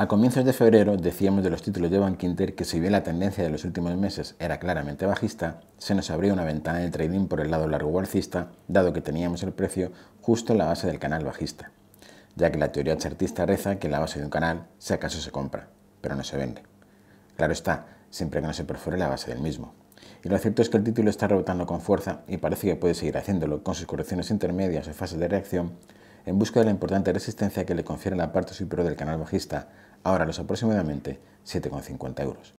A comienzos de febrero decíamos de los títulos de Bankinter que si bien la tendencia de los últimos meses era claramente bajista, se nos abría una ventana de trading por el lado largo alcista, dado que teníamos el precio justo en la base del canal bajista, ya que la teoría chartista reza que la base de un canal si acaso se compra, pero no se vende. Claro está, siempre que no se perfore la base del mismo. Y lo cierto es que el título está rebotando con fuerza y parece que puede seguir haciéndolo con sus correcciones intermedias o fases de reacción en busca de la importante resistencia que le confiere la parte superior del canal bajista, ahora los aproximadamente 7,50 euros.